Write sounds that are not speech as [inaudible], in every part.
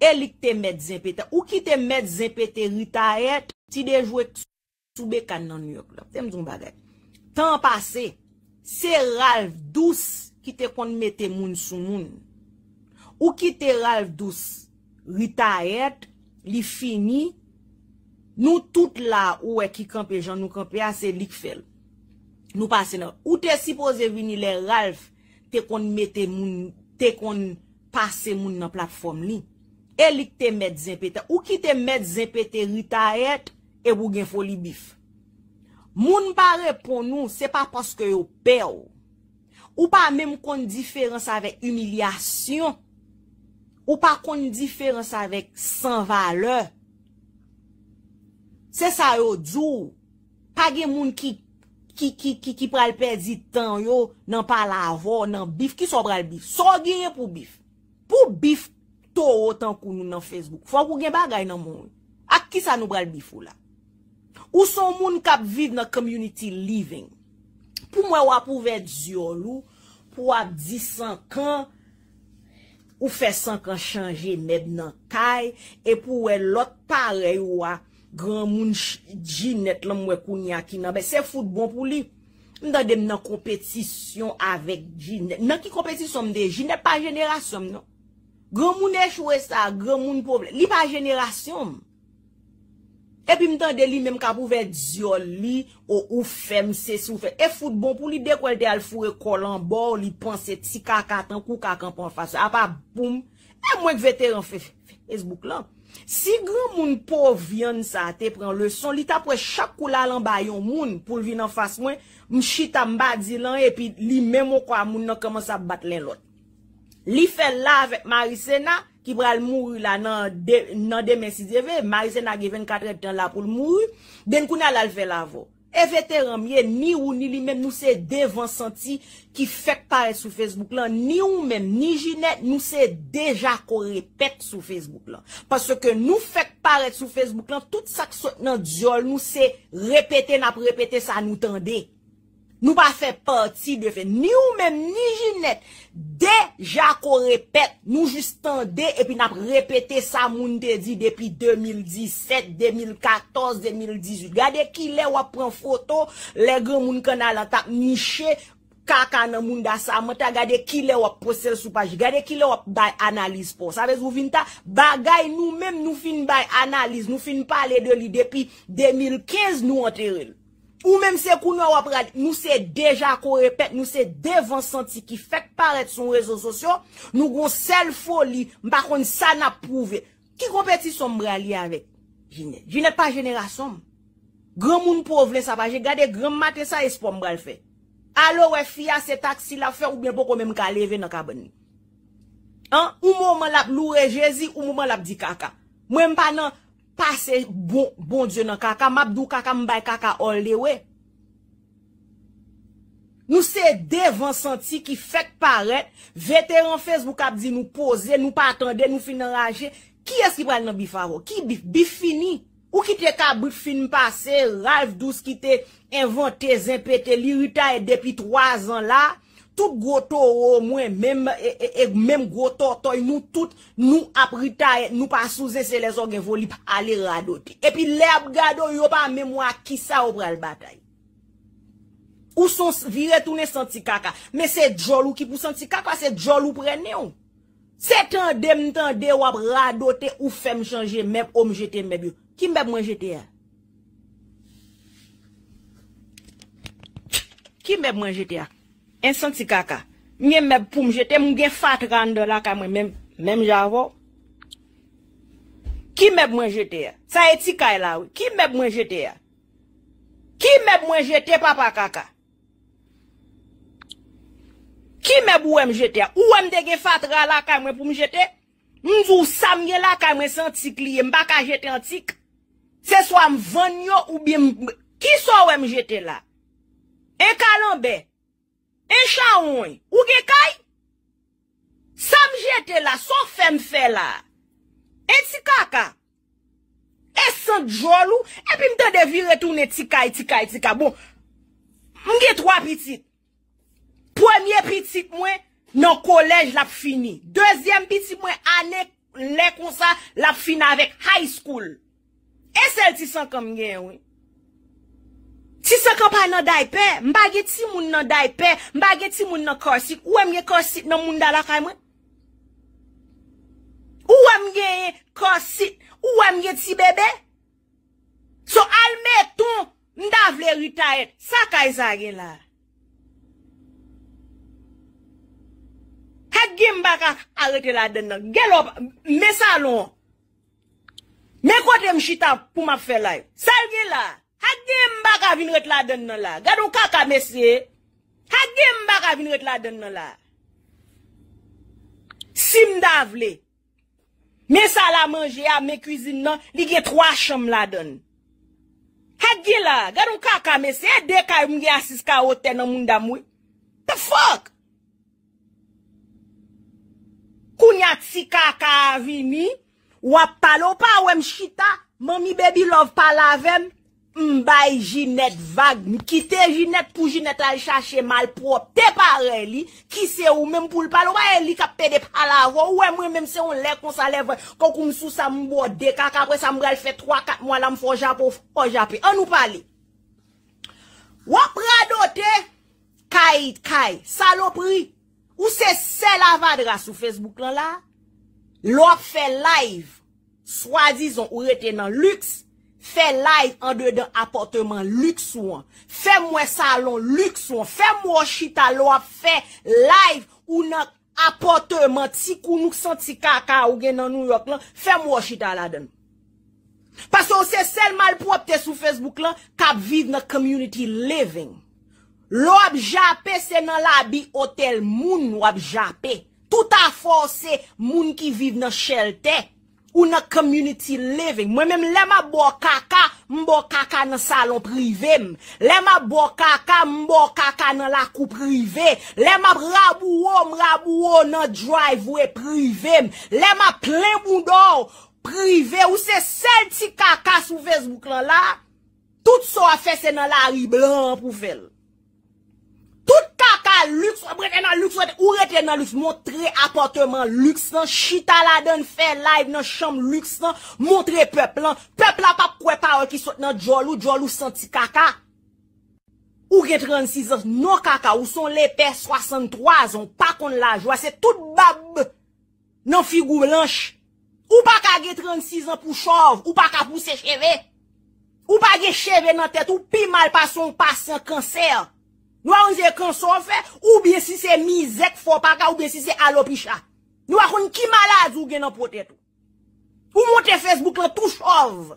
E lik te met zinpe te. Ou ki te met zinpe te rita et, ti dejwe soube kan nan New York lop. Tem zon badek. Tan pase, se Ralph Douce ki te kon mette moun sou moun. Ou ki te Ralph Douce rita et, li fini, nou tout la ou e ki kampe jan, nou kampe ase lik fel. Nou pase nan. Ou te si pose vini le Ralph te kon mette moun, te kon pase moun nan platform li. Elik te met zinpe te. Ou ki te met zinpe te rita et, e bou gen foli bif. Moun pare pou nou, se pa paske yo pe ou. Ou pa menm kon diferense avèk humilyasyon. Ou pa kon diferense avèk san vale. Se sa yo djou, pa gen moun ki ki ki ki ki pral perdi tan yo nan pala avò, nan bif ki so bral bif. So gen pou bif. Pou bif, Soro tan kou nou nan Facebook. Fwa pou gen bagay nan moun. Ak ki sa nou bral mi fou la. Ou son moun kap vive nan community living. Pou mwen wap pouve diolou. Pou wap di 5 an. Ou fe 5 an chanje net nan kay. E pou wè lot parey wap. Gran moun jinet lan mwen kou nyakin nan. Be se foud bon pou li. Mwen dan dem nan kompetisyon avèk jinet. Nan ki kompetisyon mwen de jinet, pa jenerasyon mwen non? nan. Gran mounè chouè sa, gran moun pou blè. Li pa jenera syon. E pi mtande li mèm kapou vè diol li, ou ou fèm se sou fè. E foud bon pou li dekou el de al fure kolan bor, li panse ti kakatan, kou kakan pan fase. A pa poum, e mwen kve te renfè. Fè esbouk lan. Si gran moun pou vyan sa, te pren lè son, li tapwè chakou la lan bayon moun, pou vin nan fase mwen, mchita mbadi lan, e pi li mèm ou kwa moun nan koman sa bat len lot. Li fè la avèk Marisena, ki bral mouri la nan demen si devè, Marisena ge ven katrep tan la pou l'mouri, ben kou na lal fè la vo. Evè te ramye, ni ou ni li men nou se devan santi ki fèk paret sou Facebook lan, ni ou men, ni jinè, nou se deja korepet sou Facebook lan. Pas se ke nou fèk paret sou Facebook lan, tout sa ki sot nan diol nou se repete nap repete sa nou tende. Nou pa fe parti de fe, ni ou men, ni jinet, de, jako repet, nou jistande, epi nap repete sa moun te di depi 2017, 2014, 2018. Gade ki le wap pran foto, le gen moun kan alatak, miche, kaka nan moun da sa, mou ta gade ki le wap postel sou paji, gade ki le wap bay analiz pou. Sa vez ou vinta, bagay nou men nou fin bay analiz, nou fin pa le do li depi 2015 nou anteril. Ou menm se kou nou a wap rad, nou se deja korepet, nou se devan santi ki fek paret son rezon sosyo, nou goun sel foli, mbakon sa nap pouve. Ki kompeti som brali avet? Jine, jine pa jine la som. Gremoun pou vle sa vaje, gade grem mate sa espon bral fe. Alo we fia se taksi la fe ou bie poko menm ka leve nan kabeni. Ou mouman lap loure jezi, ou mouman lap di kaka. Mwenm pa nan... Pase bon, bon diyo nan kaka, mabdou kaka mbay kaka ol lewe. Nou se devan santi ki fek paret, veteran Facebook ap di nou pose, nou patande, nou finan raje. Ki eski pral nan bi faro? Ki bi fini? Ou ki te kabri finan pase, ralv dous ki te inventè, zimpè, te lirita e depi 3 an la? tout groto ou mwen, mèm e, e, e, groto toy nou tout, nou ap ritae, nou pa souze se le zon gen voli pa ale radote. Epi le ap gado, yo pa mèmwa ki sa ou pral batay. Ou son viretounen santi kaka, mè se djolou ki pou santi kaka, se djolou prenen yon. Se tan dem tan de wap radote, ou fem chanje mèp om jete mèp yon. Kim mèp mwen jete yon? Kim mèp mwen jete yon? En santi kaka. Mwen jete mwen ge fat rande la kame men javo. Ki mwen jete ya? Sa eti kaya la wè. Ki mwen jete ya? Ki mwen jete papa kaka? Ki mwen wè mwen jete ya? Ou wè mde ge fat rande la kame men jete? Mwen zou samye la kame santi kliye. Mba kaje te antik. Se swa mwen ven yo ou bie mwen... Ki sou wè mwen jete la? En kalon bè. E chan woy, ouge kaj? Sam jete la, son fem fe la. Etika ka. E san jolo, epi mte devire tou netika, etika, etika. Bon, mge tro apitit. Premier apitit mwen, nan kolej lap fini. Dezyem apitit mwen, ane le kon sa, lap fina avek high school. E sel ti san kam nye woy. Si se kapay nan daype, mbagye ti moun nan daype, mbagye ti moun nan korsik, ou amye korsik nan moun dalakay mwen? Ou amye korsik, ou amye ti bebe? So alme tun, mda vle ritayet, sa ka yi zage la? Ha gime baka, alete la dena, gelop, me salon, me kote mshita pou ma fe laye, salge la? Ha gen mba ka vinret la den nan la? Gade ou kaka mese? Ha gen mba ka vinret la den nan la? Sim da vle. Mesa la manje a me kuzin nan, li gen 3 chom la den. Ha gen la? Gade ou kaka mese? E dek ay mge asis ka ote nan munda mwen? Te fok! Kounya tsi kaka avimi, wap talo pa wem chita, mami bebi lov palavem, mbay jinet vagn, ki te jinet pou jinet la chache malprop, te pare li, ki se ou menm pou l'palo, e wè menm se ou lek kon sa lev, kon kon sou sa mbo dek, kak apre sa mbrel fe 3-4 mwan la mfo japo, an nou pale, wap rado te, kay, kay, salopri, ou se se la vadra, sou facebook lan la, lop fe live, swa dizon ou rete nan luks, Fè live an de de apoteman lüks ou an. Fè mwen salon lüks ou an. Fè mwen shita lò ap fè live ou nan apoteman tsi kou nouk santi kaka ou gen nan New York lan. Fè mwen shita la den. Paso ou se sel mal pou ap te sou Facebook lan, kap viv nan community living. Lò ap jape se nan la bi hotel moun wap jape. Tout a fò se moun ki viv nan shelter. Ou nan community living. Mwen menm lema bo kaka, mbo kaka nan salon privem. Lema bo kaka, mbo kaka nan la kou privem. Lema mrabou ou, mrabou ou nan driveway privem. Lema ple mbou do prive. Ou se sel ti kaka sou Facebook lan la. Tout so a fese nan la riblan pou vel. Lux ou reten nan lux ou reten nan lux Montre aportement lux nan Chita la den fe live nan chanm lux nan Montre peplan Peplan pa prepa ou ki sot nan Djol ou djol ou santi kaka Ou ge 36 ans Non kaka ou son lepe 63 Zon pa kon la jwa se tout bab Nan figou blanche Ou pa ka ge 36 ans pou chov Ou pa ka pou se cheve Ou pa ge cheve nan tet Ou pi mal pa son pasan kanser Nou a onze konsofe, oube si se mi zek fo pa ka oube si se alopi sha. Nou a kon ki malaz ou gen an potet ou. Bon ou mwote Facebook la tou chov.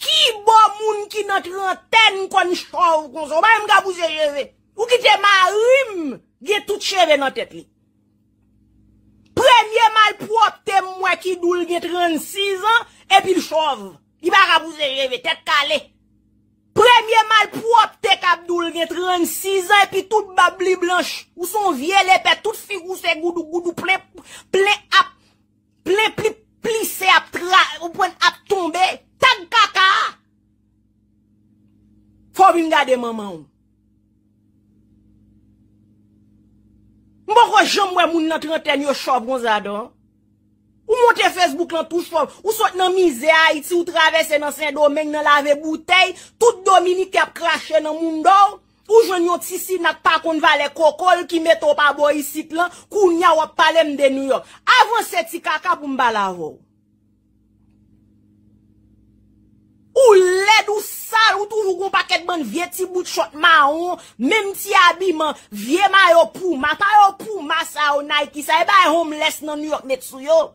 Ki bo moun ki nan 30 ten kon chov konso. Bay mga bouze reve. Ou ki te ma rim, gen tout cheve nan tet li. Premye mal potet mwen ki doule gen 36 an, epi chov. Di ba rabouze reve, tet kale. Mye mal pou ap tek Abdoul vyen 36 an epi tout babli blanche ou son vie lepe tout figou se goudou goudou plen ap plen pli plise ap tra ou pon ap tombe tag kaka Fobin gade maman ou Mbo kwa jom wè moun nan 30 an yo chow bronzado Ou monte Facebook lan touch poum, ou sot nan mize a iti, ou travese nan sen domen, nan lave boutei, tout domen i kep krashe nan moun do, ou jen yon tisi nat pa kon vale kokol ki meto pa bo yisit lan, kou nya wap pale mde New York. Avans eti kaka pou mbala vou. Ou led ou sal, ou tou vugou paket ban vye ti bout chotman ou, mem ti abiman, vye man yo pouman, ta yo pouman sa yo Nike, sa e bay homeless nan New York net sou yo.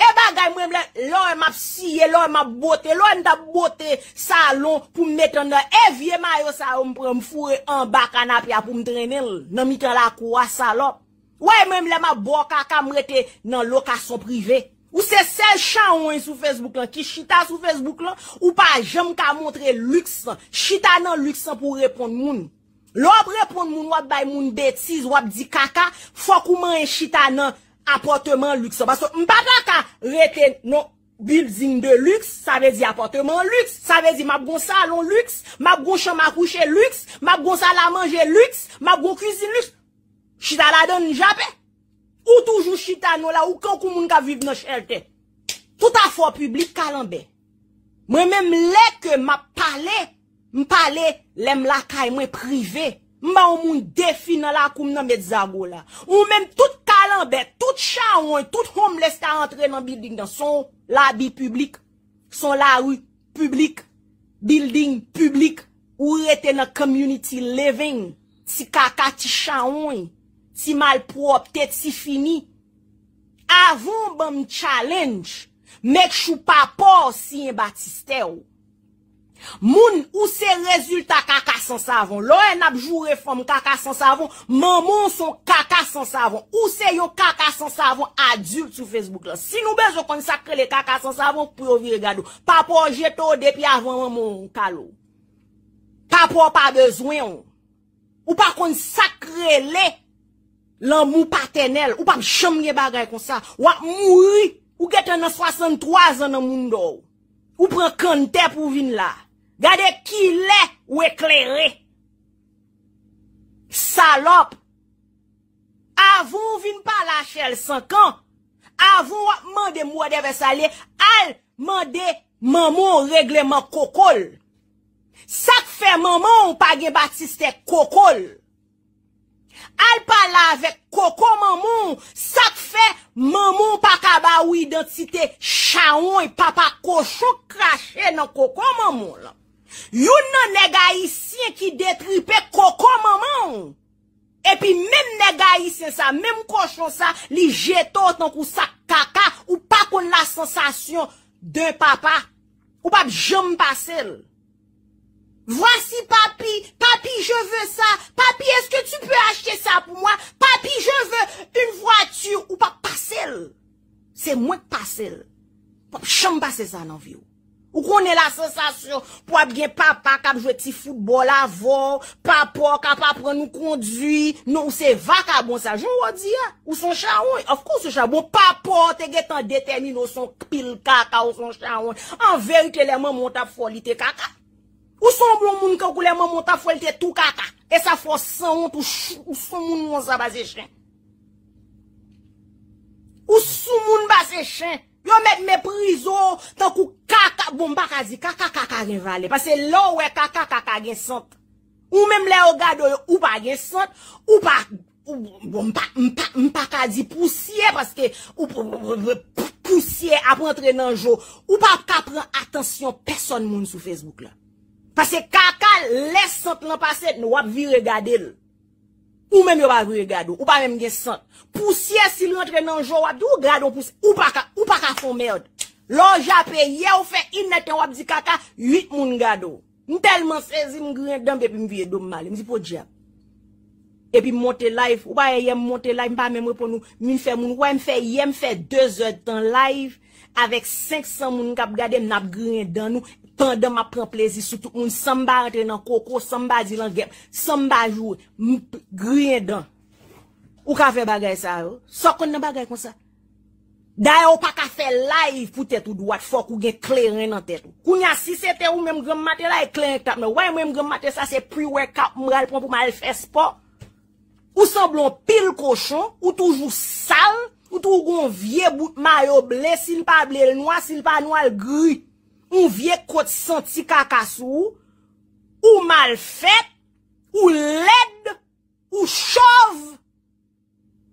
E bagay mwen mwen lè, lò e m ap siye, lò e m ap bote, lò e m tap bote salon pou m neten lè. E vie m a yo sa ou m prem fure an bakan ap ya pou m trenen lè, nan miten la kwa salop. Wè mwen m lè m ap boka kam rete nan lokasyon prive. Ou se sel chan ou en sou Facebook lè, ki chita sou Facebook lè, ou pa jèm ka montre luksan, chita nan luksan pou repond moun. Lò ap repond moun wap bay moun detiz, wap di kaka, fok ou man en chita nan. aportement luks. Mpa pa ka rete nou bil zin de luks, sa vezi aportement luks. Sa vezi mp gon salon luks, mp gon chan makouche luks, mp gon salamanje luks, mp gon kuzin luks. Chita la don njabe? Ou toujou chita nou la? Ou kon kou moun ka viv nou cherte? Tout a fò publik kalanbe. Mwen mèm lè ke mp pale, mp pale lèm laka mwen prive. Mpa moun defi nan la koum nan mèm zago la. Mwen mèm tout Kalanbet, tout chanwen, tout hom leste a entre nan building dan son labi publik, son la wu publik, building publik, ou ete nan community living, si kaka ti chanwen, si malprop, tet si fini. Avon ban mi challenge, mek chou pa por si yon batiste ou. Moun ou se rezultat kaka sansavon Lo en apjou reform kaka sansavon Moun moun son kaka sansavon Ou se yo kaka sansavon Adube sou Facebook la Si nou bezo kon sakre le kaka sansavon Provi regado Pa pou jeto depi avon moun kalou Pa pou pa bezwen Ou pa kon sakre le Lan moun patenel Ou pa m chomye bagay kon sa Ou a mouri Ou gete nan 63 nan moun do Ou pre kante pou vin la Gade ki lè ou eklerè. Salop. Avou vin pa la chèl 5 an. Avou mande mwadeve salè. Al mande mwamon regleman kokol. Sak fe mwamon ou pa gen batiste kokol. Al pala avek kokol mwamon. Sak fe mwamon pa kaba ou identite chanon. E papa kosho krashe nan kokol mwamon la. Yon nan negayisyen ki detripe koko maman. Epi men negayisyen sa, men mkosho sa, li jeto tan kousa kaka ou pa kon la sensasyon de papa. Ou pa jom basel. Vwasi papi, papi je ve sa, papi eske tu pe achete sa pou mwen, papi je ve un vwatu ou pa basel. Se mwen pasel. Ou pa jom basel sa nan viw. Ou konen la sensasyon pou ap gen papa kap jwe ti futbol avon, papa kap ap pren nou kondwi, nou se va kabon sa. Joun wadi ya, ou son chan woy. Of course chan woy, bon, papa te gen tan determi nou son pil kaka ou son chan woy. An veri ke lèman monta folite kaka. Ou son blon moun kakou lèman monta folite tou kaka. E sa fos sa ont ou son moun moun sa base chan. Ou sou moun base chan. Yo met me prizo tankou kaka, bon mpa ka di kaka kaka gen vale. Pase la we kaka kaka gen sant. Ou mem le o gado yo, ou pa gen sant, ou pa, bon, mpa ka di poussye, paske poussye ap rentre nan jo, ou pa ka pren atensyon person moun sou Facebook la. Pase kaka les sant lan pase, nou ap vi regade lè. Ou mèmè ou pa rui gado, ou pa mèmè gè san. Poussiè si lè entre nan jò wap di ou gado poussiè, ou pa ka, ou pa ka fò mèrd. Lò jàpè, yè ou fè inète wap di kaka, 8 moun gado. Mè telman sezi moun gwen dan, bèpè mè viye dom malè, mè zi pou djèp. E pè mè monte live, ou pa e yè mè monte live, mè pa mèmè pou nou, mè mè fè moun, wè mè fè, yè mè fè 2 zè tan live, avèk 500 moun kap gade mè nap gwen dan nou, Tanda ma pren plezi soutou koun samba ante nan koko, samba di lan genp, samba joun, mp gri den. Ou ka fe bagay sa yo? So kon nan bagay kon sa? Daye ou pa ka fe live pou tèt ou do wat fok ou gen kleren nan tèt ou. Kou nya si se te ou mèm genmate la e kleren tap me. Ou mèm genmate sa se pre-workout mwen alpon pou mwen alp fespo. Ou semblon pil koshon, ou toujou sal, ou toujou gon vie but mayo ble, sil pa ble lenoa, sil pa noa lgri. Un viek kot senti kakasu ou, ou mal fet, ou led, ou chov,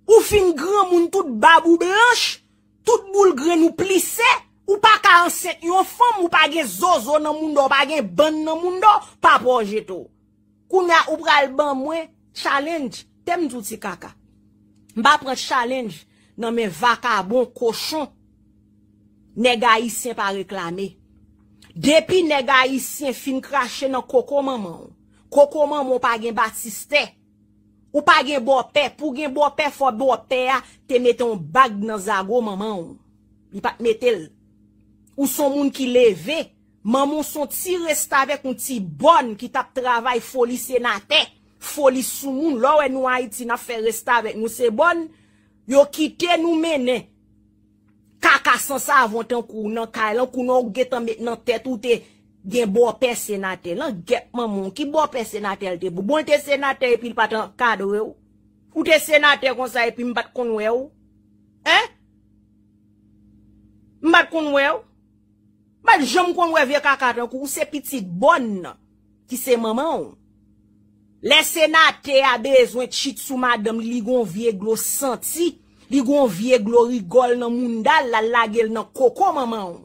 ou fin gren moun tout babou blanche, tout moul gren ou plise, ou pa ka anset yon fom ou pa gen zozo nan moun do, pa gen ban nan moun do, pa po jeto. Kou na ou pral ban mwen, challenge, tem touti kaka. Mba pre challenge nan men vaka bon koshon, nega yi se pa reklami. Depi nega isyen fin krashe nan koko maman, koko maman pa gen batiste, ou pa gen bope, pou gen bope fwa bope a, te meton bag nan zago maman, li pat metel. Ou son moun ki leve, maman son ti restavek nou ti bon ki tap travay foli senate, foli sou moun, lou e nou a iti na fe restavek nou se bon, yo kite nou mene. Kaka san sa avon ten kou nan kay, lan kou nan ou getan met nan tet ou te gen bo pe senate. Lan get mamon, ki bo pe senate el te bo? Bon te senate epi li patan kado e ou? Ou te senate konsa epi mbat konwe ou? Eh? Mbat konwe ou? Mat jom konwe ve kaka ten kou, ou se pitit bon? Ki se mamon? Le senate a bezwen chit sou madame ligon vie glos santit. li gon vie glori gol nan munda, la la gel nan koko maman ou.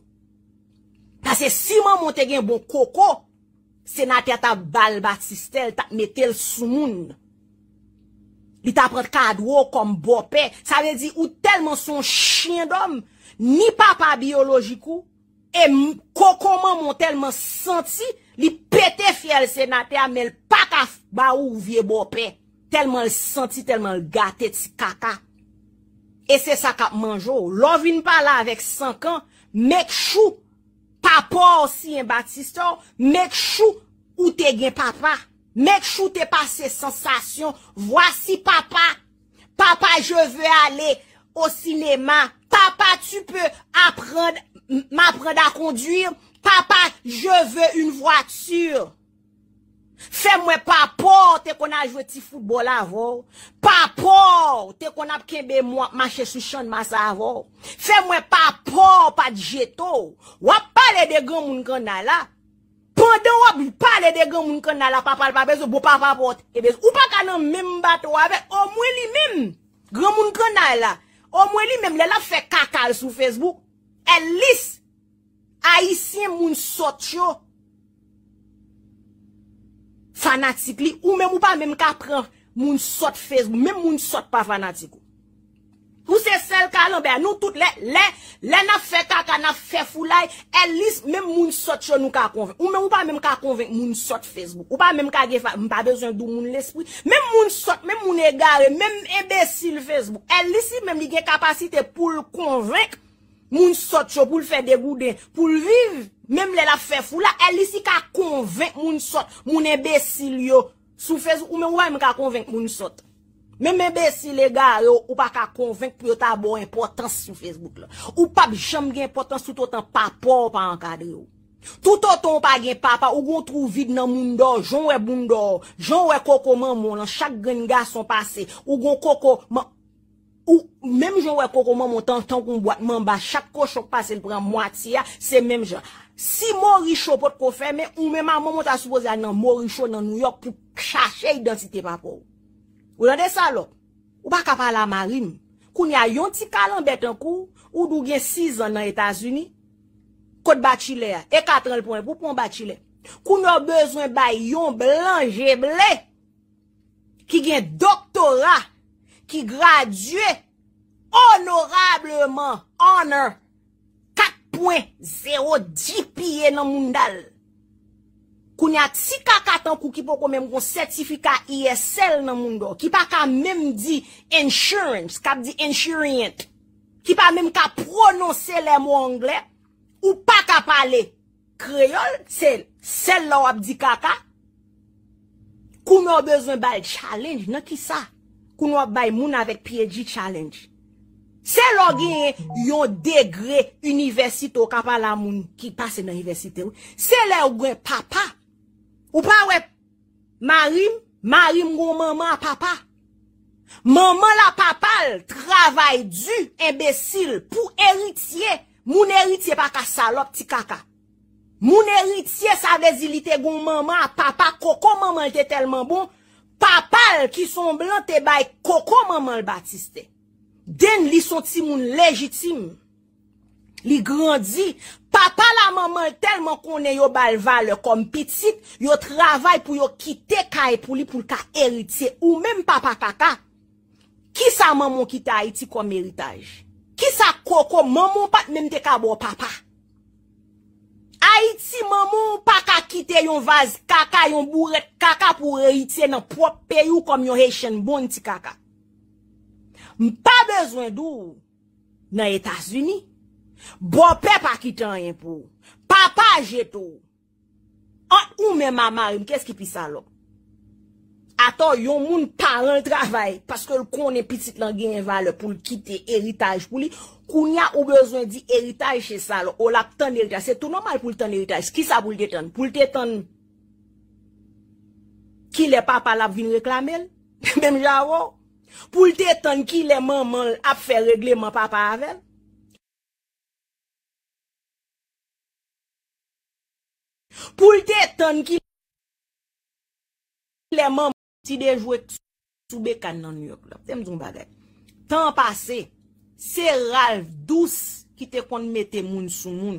Tase si maman te gen bon koko, senate a ta val batistel, ta metel sou moun. Li ta prad kadwo kom bope, sa ve di ou telman son chien dom, ni papa biologiku, e koko maman telman senti, li pete fiel senate a, mel pakaf ba ou vie bope, telman senti, telman gate ti kaka. E se sa kap manjou, lò vin pa la avek 5 an, mek chou, papa osi en batisto, mek chou ou te gen papa, mek chou te pa se sensasyon, vwasi papa, papa je ve ale o sinema, papa tu pe aprende, m'aprende a konduire, papa je ve un vwature. Fè mwen pa pou te kon a jwè ti foudbol avò. Pa pou te kon ap kebe mwa mwache sushon mas avò. Fè mwen pa pou pati jetò. Wap pale de goun moun kon nala. Pande wap pale de goun moun kon nala. Pa pale pa bezou, bo pa pa pot e bezou. Ou pa kanon mem bat wave. O mwen li mem, goun moun kon nala. O mwen li mem, lè la fè kakal sou Facebook. El lis, a yisye moun sot yo. Fanatik li ou men mou pa men mou ka pren moun sot Facebook, men mou moun sot pa fanatik ou. Ou se sel kalon be an nou tout le, le, le na fet ka, ka na fet foulay, el lis men mou moun sot chon nou ka konven. Ou men mou pa men mou ka konven moun sot Facebook. Ou pa men mou ka ge fok, mou pa bezon dou moun l'espri. Men mou moun sot, men mou ne gare, men mou ebesil Facebook. El lis si men mou ge kapasite pou l'konvek. Moun sot chou pou l fè degou den. Pou l viv, mèm lè la fè fou la. El lisi ka konvenk moun sot. Moun embesil yo. Sou fèz ou mè wè mè ka konvenk moun sot. Mè mè embesil e ga yo ou pa ka konvenk pou yo ta bo importansi sou fèzbouk la. Ou pa bicham gen importansi toutotan pa pa ou pa an kade yo. Toutoton pa gen pa pa ou gon trou vide nan moun do. Joun wè boun do. Joun wè koko mè moun lan. Chak gen ga son pase. Ou gon koko mè. Ou mèm jò wè kò kò mò mò tan tan kò mboatman ba chak kò chok pa se l prè mwati ya, se mèm jò. Si mori chò pot kò fèmè, ou mèm mò mò mò ta soupozè nan mori chò nan New York pou chache identite pa pou. Ou jande sa lò, ou pa kapal la marin, kou ni a yon ti kalan betan kou, ou dou gen 6 an nan Etats-Unis, kote bati lè ya, e 80 poen pou pon bati lè, kou nou bezwen ba yon blanje blè, ki gen doktorat, ki gradye honorableman honor 4.0 GPA nan moun dal. Kou nyat si kaka tan kou ki pou kon menm kon sertifika ISL nan moun dal, ki pa kan menm di insurance, kap di insurance, ki pa menm ka prononse lèm wang lè, ou pa ka pale kreol sel, sel la wap di kaka, kou menm bezon bal challenge nan ki sa. koun wap bay moun avèk P.E.G. Challenge. Se lò gen yon degre universito kapa la moun ki pase nan universite ou, se lè ou gen papa. Ou pa wè, marim, marim goun maman a papa. Maman la papal, travay du, embesil, pou eritye, moun eritye pa ka salop ti kaka. Moun eritye sa vezilite goun maman a papa, koko maman te telman bon, Papal ki son blan te bay koko maman batiste, den li son timoun lejitim, li grandi, papal a maman telman konen yo balval kom piti, yo travay pou yo kite ka e pou li pou ka erite ou menm papa kaka, ki sa maman ki ta iti kom eritage, ki sa koko maman pati menm te ka bo papa Ayiti mamou bon pa ka kite yon vaz kaka, yon buret kaka pou reyite nan prop peri ou kom yon rey chen bon ti kaka. Mpa bezwen dou nan Etasini. Bope pa kite an yen pou. Papa jetou. An ou men mamari mkes ki pi salok. Aton, yon moun par an travay. Paske l kon e pitit lan gen yon val pou l kitey eritaj pou li. Kou nya ou bezon di eritaj che sa l, ou la pou ten eritaj. Se tou nomal pou l ten eritaj. Ki sa pou l ten ten? Pou l ten ten ki le papa la vin reklamel? Ben [laughs] javou? Pou l ten ten ki le maman ap fe regleman papa avel? Pou l ten ten ki le maman Si de jwèk soube kan nan New York lop, tem zon bagèk. Tan pase, se ralv douz ki te kon metè moun sou moun.